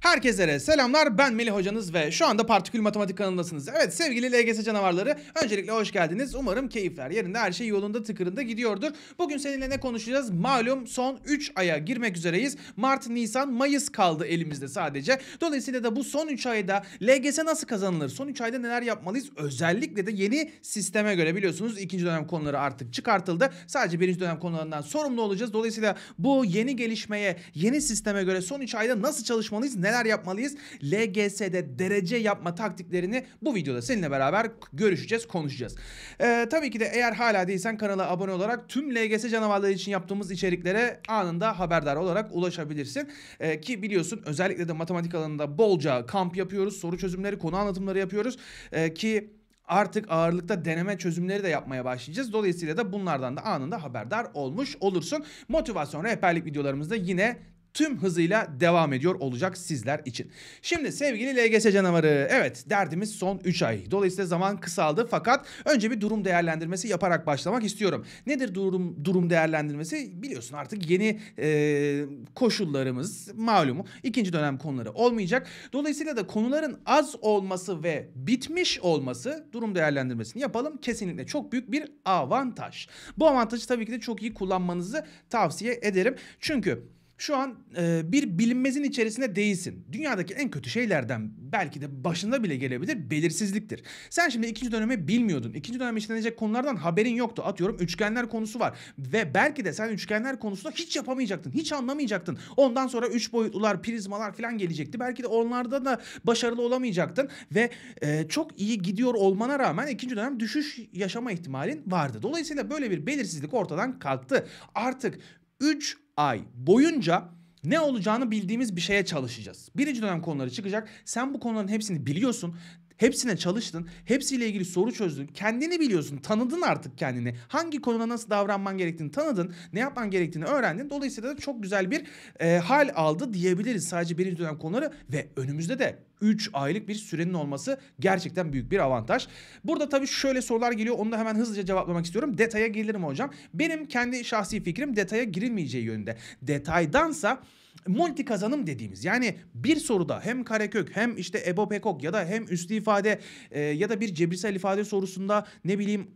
Herkese selamlar ben Melih hocanız ve şu anda Partikül Matematik kanalındasınız. Evet sevgili LGS canavarları öncelikle hoş geldiniz. Umarım keyifler yerinde her şey yolunda tıkırında gidiyordur. Bugün seninle ne konuşacağız? Malum son 3 aya girmek üzereyiz. Mart, Nisan, Mayıs kaldı elimizde sadece. Dolayısıyla da bu son 3 ayda LGS nasıl kazanılır? Son 3 ayda neler yapmalıyız? Özellikle de yeni sisteme göre biliyorsunuz ikinci dönem konuları artık çıkartıldı. Sadece birinci dönem konularından sorumlu olacağız. Dolayısıyla bu yeni gelişmeye, yeni sisteme göre son 3 ayda nasıl çalışmalıyız? Neler neler yapmalıyız? LGS'de derece yapma taktiklerini bu videoda seninle beraber görüşeceğiz, konuşacağız. Ee, tabii ki de eğer hala değilsen kanala abone olarak tüm LGS canavarları için yaptığımız içeriklere anında haberdar olarak ulaşabilirsin. Ee, ki biliyorsun özellikle de matematik alanında bolca kamp yapıyoruz, soru çözümleri, konu anlatımları yapıyoruz. Ee, ki artık ağırlıkta deneme çözümleri de yapmaya başlayacağız. Dolayısıyla da bunlardan da anında haberdar olmuş olursun. Motivasyon rehberlik videolarımızda yine tüm hızıyla devam ediyor olacak sizler için. Şimdi sevgili LGS canavarı evet derdimiz son 3 ay. Dolayısıyla zaman kısaldı fakat önce bir durum değerlendirmesi yaparak başlamak istiyorum. Nedir durum durum değerlendirmesi? Biliyorsun artık yeni e, koşullarımız malumu ikinci dönem konuları olmayacak. Dolayısıyla da konuların az olması ve bitmiş olması durum değerlendirmesini yapalım. Kesinlikle çok büyük bir avantaj. Bu avantajı tabii ki de çok iyi kullanmanızı tavsiye ederim. Çünkü şu an e, bir bilinmezin içerisinde değilsin. Dünyadaki en kötü şeylerden belki de başında bile gelebilir belirsizliktir. Sen şimdi ikinci dönemi bilmiyordun. İkinci dönem işlenecek konulardan haberin yoktu. Atıyorum üçgenler konusu var. Ve belki de sen üçgenler konusunda hiç yapamayacaktın. Hiç anlamayacaktın. Ondan sonra üç boyutlular, prizmalar falan gelecekti. Belki de onlarda da başarılı olamayacaktın. Ve e, çok iyi gidiyor olmana rağmen ikinci dönem düşüş yaşama ihtimalin vardı. Dolayısıyla böyle bir belirsizlik ortadan kalktı. Artık 3 ay boyunca ne olacağını bildiğimiz bir şeye çalışacağız. Birinci dönem konuları çıkacak. Sen bu konuların hepsini biliyorsun. Hepsine çalıştın, hepsiyle ilgili soru çözdün, kendini biliyorsun, tanıdın artık kendini. Hangi konuda nasıl davranman gerektiğini tanıdın, ne yapman gerektiğini öğrendin. Dolayısıyla da çok güzel bir e, hal aldı diyebiliriz sadece birinci dönem konuları ve önümüzde de 3 aylık bir sürenin olması gerçekten büyük bir avantaj. Burada tabii şöyle sorular geliyor. Onu da hemen hızlıca cevaplamak istiyorum. Detaya gelirim hocam. Benim kendi şahsi fikrim detaya girilmeyeceği yönünde. Detaydansa multi kazanım dediğimiz yani bir soruda hem karekök hem işte ebopekok ya da hem üstü ifade e, ya da bir cebirsel ifade sorusunda ne bileyim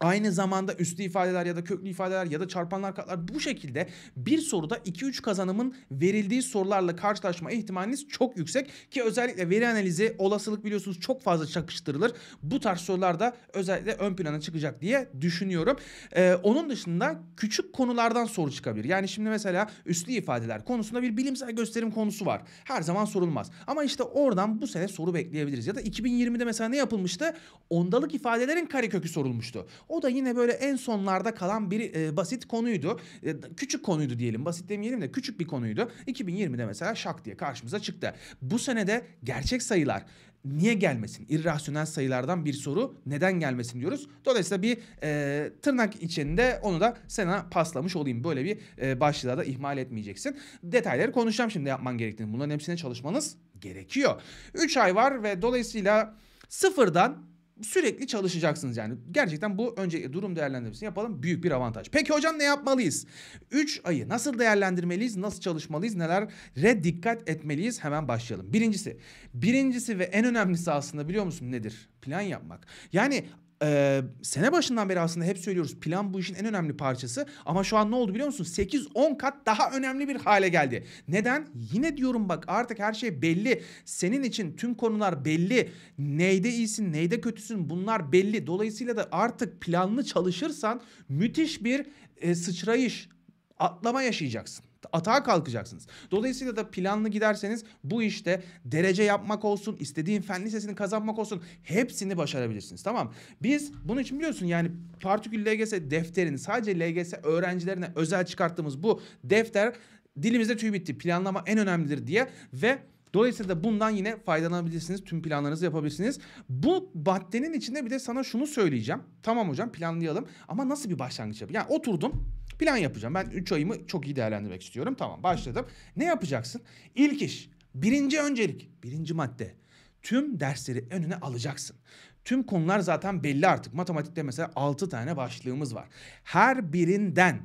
Aynı zamanda üslü ifadeler ya da köklü ifadeler ya da çarpanlar katlar bu şekilde bir soruda 2-3 kazanımın verildiği sorularla karşılaşma ihtimaliniz çok yüksek. Ki özellikle veri analizi olasılık biliyorsunuz çok fazla çakıştırılır. Bu tarz sorularda özellikle ön plana çıkacak diye düşünüyorum. Ee, onun dışında küçük konulardan soru çıkabilir. Yani şimdi mesela üstlü ifadeler konusunda bir bilimsel gösterim konusu var. Her zaman sorulmaz. Ama işte oradan bu sene soru bekleyebiliriz. Ya da 2020'de mesela ne yapılmıştı? Ondalık ifadelerin karekökü sorulmuştu. O da yine böyle en sonlarda kalan bir e, basit konuydu. E, küçük konuydu diyelim. Basit demeyelim de küçük bir konuydu. 2020'de mesela şak diye karşımıza çıktı. Bu senede gerçek sayılar niye gelmesin? İrrasyonel sayılardan bir soru neden gelmesin diyoruz. Dolayısıyla bir e, tırnak içinde onu da sana paslamış olayım. Böyle bir e, başlığa da ihmal etmeyeceksin. Detayları konuşacağım şimdi yapman gerektiğini. Bunların hepsine çalışmanız gerekiyor. 3 ay var ve dolayısıyla sıfırdan sürekli çalışacaksınız yani. Gerçekten bu öncelikle durum değerlendirmesini yapalım. Büyük bir avantaj. Peki hocam ne yapmalıyız? 3 ayı nasıl değerlendirmeliyiz? Nasıl çalışmalıyız? Nelere dikkat etmeliyiz? Hemen başlayalım. Birincisi. Birincisi ve en önemlisi aslında biliyor musun nedir? Plan yapmak. Yani e, sene başından beri aslında hep söylüyoruz plan bu işin en önemli parçası ama şu an ne oldu biliyor musun 8-10 kat daha önemli bir hale geldi. Neden? Yine diyorum bak artık her şey belli. Senin için tüm konular belli. Neyde iyisin, neyde kötüsün bunlar belli. Dolayısıyla da artık planlı çalışırsan müthiş bir e, sıçrayış, atlama yaşayacaksın atağa kalkacaksınız. Dolayısıyla da planlı giderseniz bu işte derece yapmak olsun, istediğin fen lisesini kazanmak olsun hepsini başarabilirsiniz. Tamam Biz bunun için biliyorsun yani partikül LGS defterini sadece LGS öğrencilerine özel çıkarttığımız bu defter dilimizde tüy bitti. Planlama en önemlidir diye ve Dolayısıyla da bundan yine faydalanabilirsiniz. Tüm planlarınızı yapabilirsiniz. Bu maddenin içinde bir de sana şunu söyleyeceğim. Tamam hocam planlayalım ama nasıl bir başlangıç yapayım? Yani oturdum Plan yapacağım. Ben 3 ayımı çok iyi değerlendirmek istiyorum. Tamam başladım. Ne yapacaksın? İlk iş. Birinci öncelik. Birinci madde. Tüm dersleri önüne alacaksın. Tüm konular zaten belli artık. Matematikte mesela 6 tane başlığımız var. Her birinden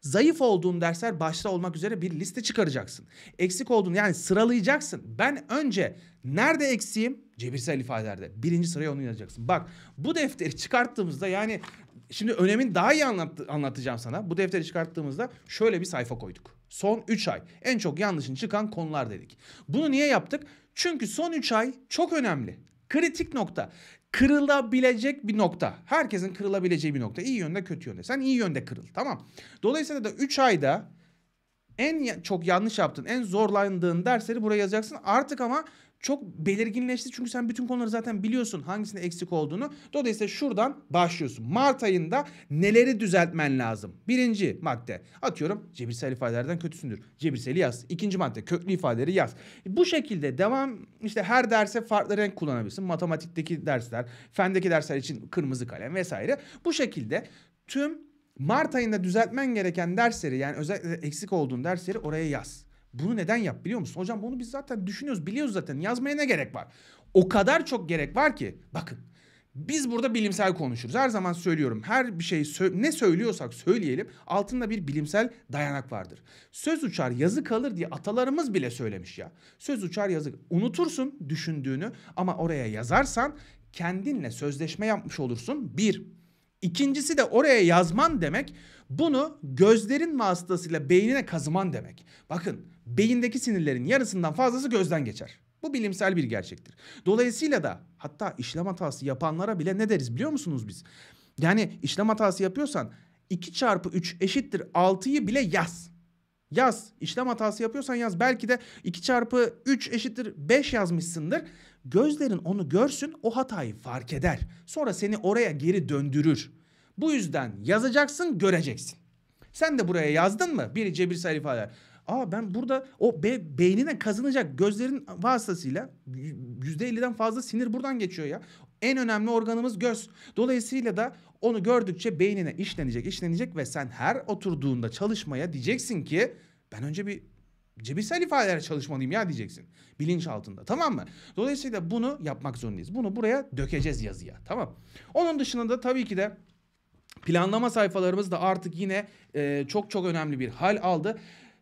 Zayıf olduğun dersler başta olmak üzere bir liste çıkaracaksın. Eksik olduğunu yani sıralayacaksın. Ben önce nerede eksiğim? Cebirsel ifadelerde. Birinci sıraya onu yazacaksın. Bak bu defteri çıkarttığımızda yani şimdi önemin daha iyi anlattı, anlatacağım sana. Bu defteri çıkarttığımızda şöyle bir sayfa koyduk. Son 3 ay en çok yanlışın çıkan konular dedik. Bunu niye yaptık? Çünkü son 3 ay çok önemli. Kritik nokta kırılabilecek bir nokta. Herkesin kırılabileceği bir nokta. İyi yönde kötü yönde. Sen iyi yönde kırıl tamam. Dolayısıyla da 3 ayda en çok yanlış yaptığın, en zorlandığın dersleri buraya yazacaksın. Artık ama çok belirginleşti. Çünkü sen bütün konuları zaten biliyorsun hangisinde eksik olduğunu. Dolayısıyla şuradan başlıyorsun. Mart ayında neleri düzeltmen lazım? Birinci madde. Atıyorum cebirsel ifadelerden kötüsündür. Cebirseli yaz. İkinci madde köklü ifadeleri yaz. Bu şekilde devam işte her derse farklı renk kullanabilirsin. Matematikteki dersler, fendeki dersler için kırmızı kalem vesaire. Bu şekilde tüm Mart ayında düzeltmen gereken dersleri yani özellikle eksik olduğun dersleri oraya yaz. Bunu neden yap biliyor musun? Hocam bunu biz zaten düşünüyoruz, biliyoruz zaten. Yazmaya ne gerek var? O kadar çok gerek var ki. Bakın biz burada bilimsel konuşuruz. Her zaman söylüyorum. Her bir şey sö- ne söylüyorsak söyleyelim altında bir bilimsel dayanak vardır. Söz uçar yazı kalır diye atalarımız bile söylemiş ya. Söz uçar yazı unutursun düşündüğünü ama oraya yazarsan kendinle sözleşme yapmış olursun. Bir. İkincisi de oraya yazman demek bunu gözlerin vasıtasıyla beynine kazıman demek. Bakın beyindeki sinirlerin yarısından fazlası gözden geçer. Bu bilimsel bir gerçektir. Dolayısıyla da hatta işlem hatası yapanlara bile ne deriz biliyor musunuz biz? Yani işlem hatası yapıyorsan 2 çarpı 3 eşittir 6'yı bile yaz. Yaz. İşlem hatası yapıyorsan yaz. Belki de 2 çarpı 3 eşittir 5 yazmışsındır. Gözlerin onu görsün o hatayı fark eder. Sonra seni oraya geri döndürür. Bu yüzden yazacaksın göreceksin. Sen de buraya yazdın mı? Biri cebirsel ifadeler. Aa ben burada o be, beynine kazınacak gözlerin vasıtasıyla yüzde %50'den fazla sinir buradan geçiyor ya. En önemli organımız göz. Dolayısıyla da onu gördükçe beynine işlenecek, işlenecek ve sen her oturduğunda çalışmaya diyeceksin ki ben önce bir cebirsel ifadelerle çalışmalıyım ya diyeceksin. Bilinç altında tamam mı? Dolayısıyla bunu yapmak zorundayız. Bunu buraya dökeceğiz yazıya tamam. Onun dışında da tabii ki de planlama sayfalarımız da artık yine e, çok çok önemli bir hal aldı.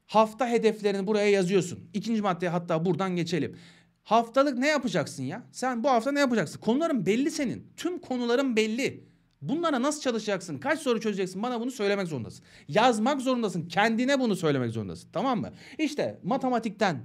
Hafta hedeflerini buraya yazıyorsun. İkinci maddeye hatta buradan geçelim. Haftalık ne yapacaksın ya? Sen bu hafta ne yapacaksın? Konuların belli senin. Tüm konuların belli. Bunlara nasıl çalışacaksın? Kaç soru çözeceksin? Bana bunu söylemek zorundasın. Yazmak zorundasın. Kendine bunu söylemek zorundasın. Tamam mı? İşte matematikten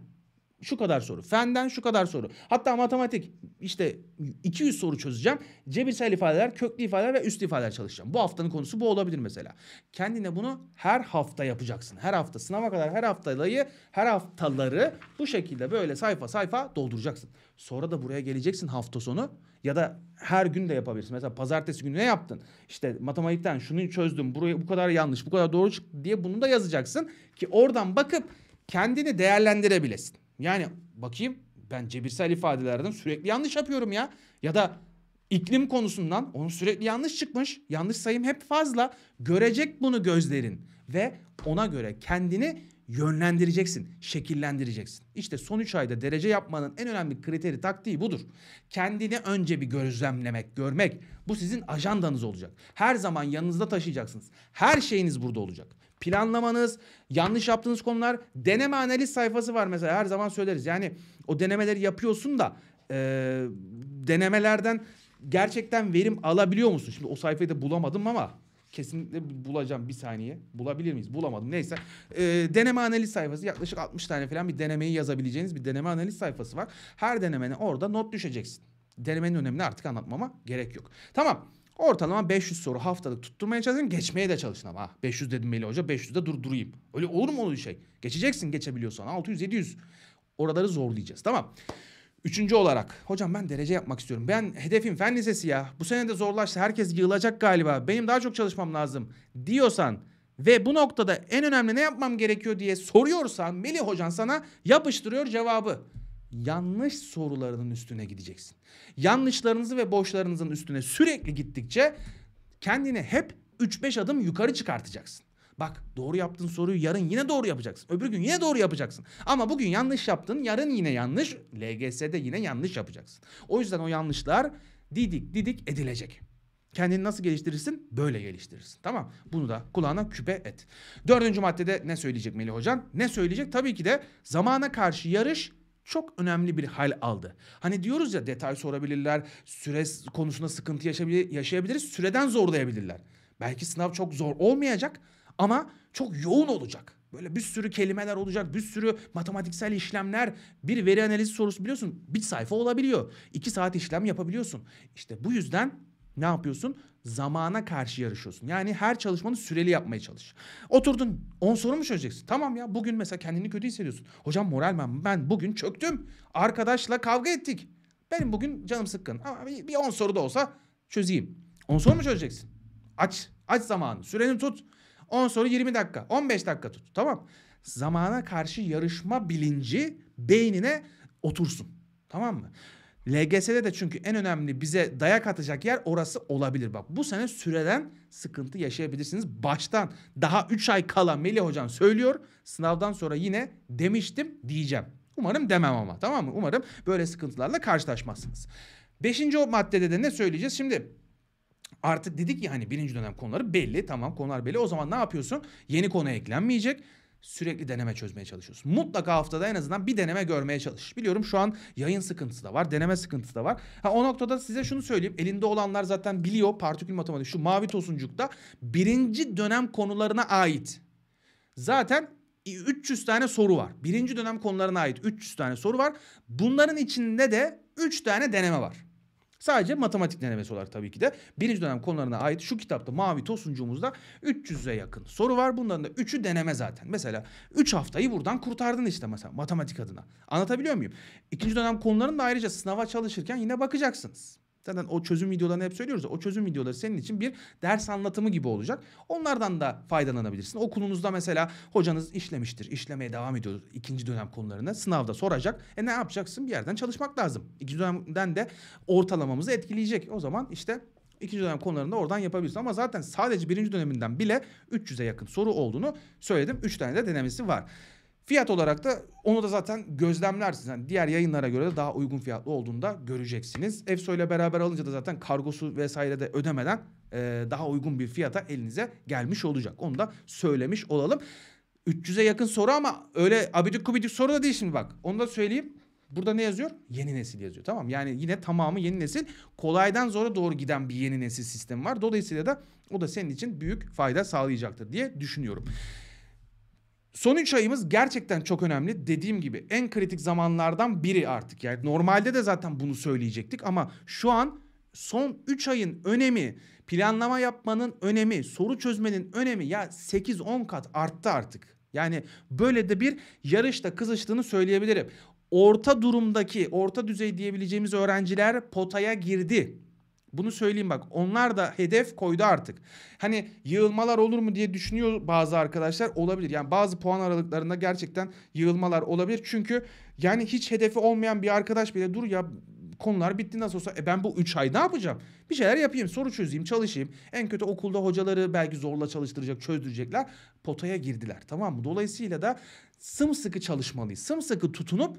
şu kadar soru. Fenden şu kadar soru. Hatta matematik işte 200 soru çözeceğim. Cebirsel ifadeler, köklü ifadeler ve üst ifadeler çalışacağım. Bu haftanın konusu bu olabilir mesela. Kendine bunu her hafta yapacaksın. Her hafta sınava kadar her haftalayı, her haftaları bu şekilde böyle sayfa sayfa dolduracaksın. Sonra da buraya geleceksin hafta sonu ya da her gün de yapabilirsin. Mesela pazartesi günü ne yaptın? İşte matematikten şunu çözdüm. Buraya bu kadar yanlış, bu kadar doğru çıktı diye bunu da yazacaksın ki oradan bakıp kendini değerlendirebilesin. Yani bakayım ben cebirsel ifadelerden sürekli yanlış yapıyorum ya. Ya da iklim konusundan onun sürekli yanlış çıkmış. Yanlış sayım hep fazla. Görecek bunu gözlerin ve ona göre kendini yönlendireceksin, şekillendireceksin. İşte son 3 ayda derece yapmanın en önemli kriteri taktiği budur. Kendini önce bir gözlemlemek, görmek. Bu sizin ajandanız olacak. Her zaman yanınızda taşıyacaksınız. Her şeyiniz burada olacak planlamanız, yanlış yaptığınız konular, deneme analiz sayfası var mesela her zaman söyleriz. Yani o denemeleri yapıyorsun da e, denemelerden gerçekten verim alabiliyor musun? Şimdi o sayfayı da bulamadım ama kesinlikle bulacağım bir saniye. Bulabilir miyiz? Bulamadım. Neyse. E, deneme analiz sayfası yaklaşık 60 tane falan bir denemeyi yazabileceğiniz bir deneme analiz sayfası var. Her denemene orada not düşeceksin. Denemenin önemini artık anlatmama gerek yok. Tamam. Ortalama 500 soru haftalık tutturmaya çalışın. Geçmeye de çalışın ama. 500 dedim Melih Hoca 500'de durdurayım. Öyle olur mu öyle şey? Geçeceksin geçebiliyorsan. 600-700. Oraları zorlayacağız. Tamam. Üçüncü olarak. Hocam ben derece yapmak istiyorum. Ben hedefim fen lisesi ya. Bu sene de zorlaştı. Herkes yığılacak galiba. Benim daha çok çalışmam lazım. Diyorsan ve bu noktada en önemli ne yapmam gerekiyor diye soruyorsan Melih Hocan sana yapıştırıyor cevabı yanlış sorularının üstüne gideceksin. Yanlışlarınızı ve boşlarınızın üstüne sürekli gittikçe kendini hep 3-5 adım yukarı çıkartacaksın. Bak doğru yaptığın soruyu yarın yine doğru yapacaksın. Öbür gün yine doğru yapacaksın. Ama bugün yanlış yaptın yarın yine yanlış. LGS'de yine yanlış yapacaksın. O yüzden o yanlışlar didik didik edilecek. Kendini nasıl geliştirirsin? Böyle geliştirirsin. Tamam. Bunu da kulağına küpe et. Dördüncü maddede ne söyleyecek Melih Hocan? Ne söyleyecek? Tabii ki de zamana karşı yarış çok önemli bir hal aldı. Hani diyoruz ya detay sorabilirler, süre konusunda sıkıntı yaşayabiliriz, süreden zorlayabilirler. Belki sınav çok zor olmayacak ama çok yoğun olacak. Böyle bir sürü kelimeler olacak, bir sürü matematiksel işlemler. Bir veri analizi sorusu biliyorsun bir sayfa olabiliyor. İki saat işlem yapabiliyorsun. İşte bu yüzden ne yapıyorsun? zamana karşı yarışıyorsun. Yani her çalışmanı süreli yapmaya çalış. Oturdun 10 soru mu çözeceksin? Tamam ya bugün mesela kendini kötü hissediyorsun. Hocam moral ben, ben bugün çöktüm. Arkadaşla kavga ettik. Benim bugün canım sıkkın. Ama bir 10 soru da olsa çözeyim. 10 soru mu çözeceksin? Aç. Aç zamanı. Süreni tut. 10 soru 20 dakika. 15 dakika tut. Tamam. Zamana karşı yarışma bilinci beynine otursun. Tamam mı? LGS'de de çünkü en önemli bize dayak atacak yer orası olabilir. Bak bu sene süreden sıkıntı yaşayabilirsiniz. Baştan daha 3 ay kala Melih hocam söylüyor. Sınavdan sonra yine demiştim diyeceğim. Umarım demem ama tamam mı? Umarım böyle sıkıntılarla karşılaşmazsınız. Beşinci o maddede de ne söyleyeceğiz? Şimdi artık dedik ya hani birinci dönem konuları belli. Tamam konular belli. O zaman ne yapıyorsun? Yeni konu eklenmeyecek sürekli deneme çözmeye çalışıyoruz. Mutlaka haftada en azından bir deneme görmeye çalış. Biliyorum şu an yayın sıkıntısı da var, deneme sıkıntısı da var. Ha, o noktada size şunu söyleyeyim. Elinde olanlar zaten biliyor partikül matematiği Şu mavi tosuncukta birinci dönem konularına ait. Zaten 300 tane soru var. Birinci dönem konularına ait 300 tane soru var. Bunların içinde de 3 tane deneme var. Sadece matematik denemesi olarak tabii ki de birinci dönem konularına ait şu kitapta Mavi Tosuncuğumuzda 300'e yakın soru var. Bunların da 3'ü deneme zaten. Mesela 3 haftayı buradan kurtardın işte mesela matematik adına. Anlatabiliyor muyum? İkinci dönem konularını da ayrıca sınava çalışırken yine bakacaksınız. Zaten o çözüm videolarını hep söylüyoruz. O çözüm videoları senin için bir ders anlatımı gibi olacak. Onlardan da faydalanabilirsin. Okulunuzda mesela hocanız işlemiştir. İşlemeye devam ediyor ikinci dönem konularını. Sınavda soracak. E ne yapacaksın? Bir yerden çalışmak lazım. İkinci dönemden de ortalamamızı etkileyecek. O zaman işte ikinci dönem konularında oradan yapabilirsin. Ama zaten sadece birinci döneminden bile 300'e yakın soru olduğunu söyledim. Üç tane de denemesi var. Fiyat olarak da onu da zaten gözlemlersiniz. Yani diğer yayınlara göre de daha uygun fiyatlı olduğunu da göreceksiniz. EFSO ile beraber alınca da zaten kargosu vesaire de ödemeden e, daha uygun bir fiyata elinize gelmiş olacak. Onu da söylemiş olalım. 300'e yakın soru ama öyle abidik kubidik soru da değil şimdi bak. Onu da söyleyeyim. Burada ne yazıyor? Yeni nesil yazıyor. Tamam yani yine tamamı yeni nesil. Kolaydan zora doğru giden bir yeni nesil sistemi var. Dolayısıyla da o da senin için büyük fayda sağlayacaktır diye düşünüyorum. Son 3 ayımız gerçekten çok önemli. Dediğim gibi en kritik zamanlardan biri artık. Yani normalde de zaten bunu söyleyecektik ama şu an son 3 ayın önemi, planlama yapmanın önemi, soru çözmenin önemi ya 8-10 kat arttı artık. Yani böyle de bir yarışta kızıştığını söyleyebilirim. Orta durumdaki, orta düzey diyebileceğimiz öğrenciler potaya girdi. Bunu söyleyeyim bak onlar da hedef koydu artık. Hani yığılmalar olur mu diye düşünüyor bazı arkadaşlar olabilir. Yani bazı puan aralıklarında gerçekten yığılmalar olabilir. Çünkü yani hiç hedefi olmayan bir arkadaş bile dur ya konular bitti nasıl olsa e ben bu 3 ay ne yapacağım? Bir şeyler yapayım, soru çözeyim, çalışayım. En kötü okulda hocaları belki zorla çalıştıracak, çözdürecekler. Potaya girdiler tamam mı? Dolayısıyla da sımsıkı çalışmalıyız. Sımsıkı tutunup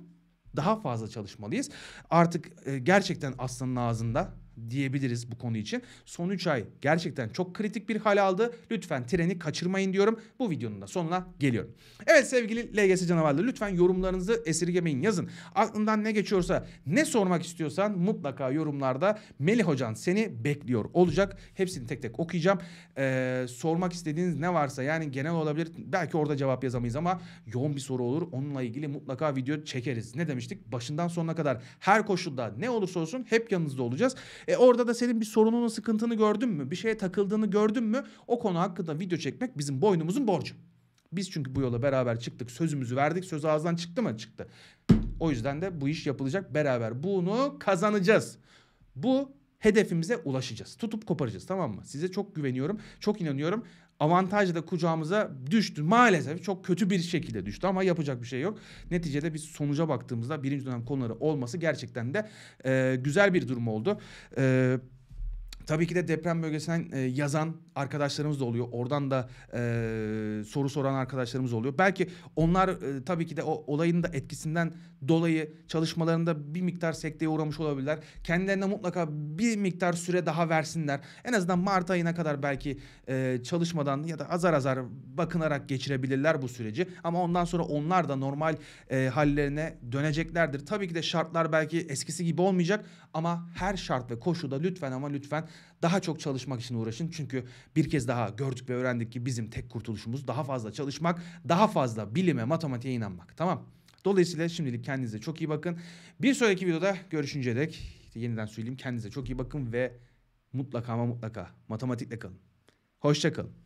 daha fazla çalışmalıyız. Artık e, gerçekten aslanın ağzında diyebiliriz bu konu için. Son 3 ay gerçekten çok kritik bir hal aldı. Lütfen treni kaçırmayın diyorum. Bu videonun da sonuna geliyorum. Evet sevgili LGS canavarları lütfen yorumlarınızı esirgemeyin yazın. Aklından ne geçiyorsa ne sormak istiyorsan mutlaka yorumlarda Melih Hocan seni bekliyor olacak. Hepsini tek tek okuyacağım. Ee, sormak istediğiniz ne varsa yani genel olabilir. Belki orada cevap yazamayız ama yoğun bir soru olur. Onunla ilgili mutlaka video çekeriz. Ne demiştik? Başından sonuna kadar her koşulda ne olursa olsun hep yanınızda olacağız. E orada da senin bir sorununu, sıkıntını gördün mü? Bir şeye takıldığını gördün mü? O konu hakkında video çekmek bizim boynumuzun borcu. Biz çünkü bu yola beraber çıktık. Sözümüzü verdik. Söz ağızdan çıktı mı? Çıktı. O yüzden de bu iş yapılacak beraber. Bunu kazanacağız. Bu hedefimize ulaşacağız. Tutup koparacağız tamam mı? Size çok güveniyorum. Çok inanıyorum avantaj da kucağımıza düştü. Maalesef çok kötü bir şekilde düştü ama yapacak bir şey yok. Neticede biz sonuca baktığımızda birinci dönem konuları olması gerçekten de e, güzel bir durum oldu. Evet Tabii ki de deprem bölgesinden e, yazan arkadaşlarımız da oluyor. Oradan da e, soru soran arkadaşlarımız oluyor. Belki onlar e, tabii ki de o olayın da etkisinden dolayı çalışmalarında bir miktar sekteye uğramış olabilirler. Kendilerine mutlaka bir miktar süre daha versinler. En azından Mart ayına kadar belki e, çalışmadan ya da azar azar bakınarak geçirebilirler bu süreci. Ama ondan sonra onlar da normal e, hallerine döneceklerdir. Tabii ki de şartlar belki eskisi gibi olmayacak ama her şart ve koşulda lütfen ama lütfen daha çok çalışmak için uğraşın. Çünkü bir kez daha gördük ve öğrendik ki bizim tek kurtuluşumuz daha fazla çalışmak, daha fazla bilime, matematiğe inanmak. Tamam. Dolayısıyla şimdilik kendinize çok iyi bakın. Bir sonraki videoda görüşünceye dek yeniden söyleyeyim kendinize çok iyi bakın ve mutlaka ama mutlaka matematikle kalın. Hoşça kalın.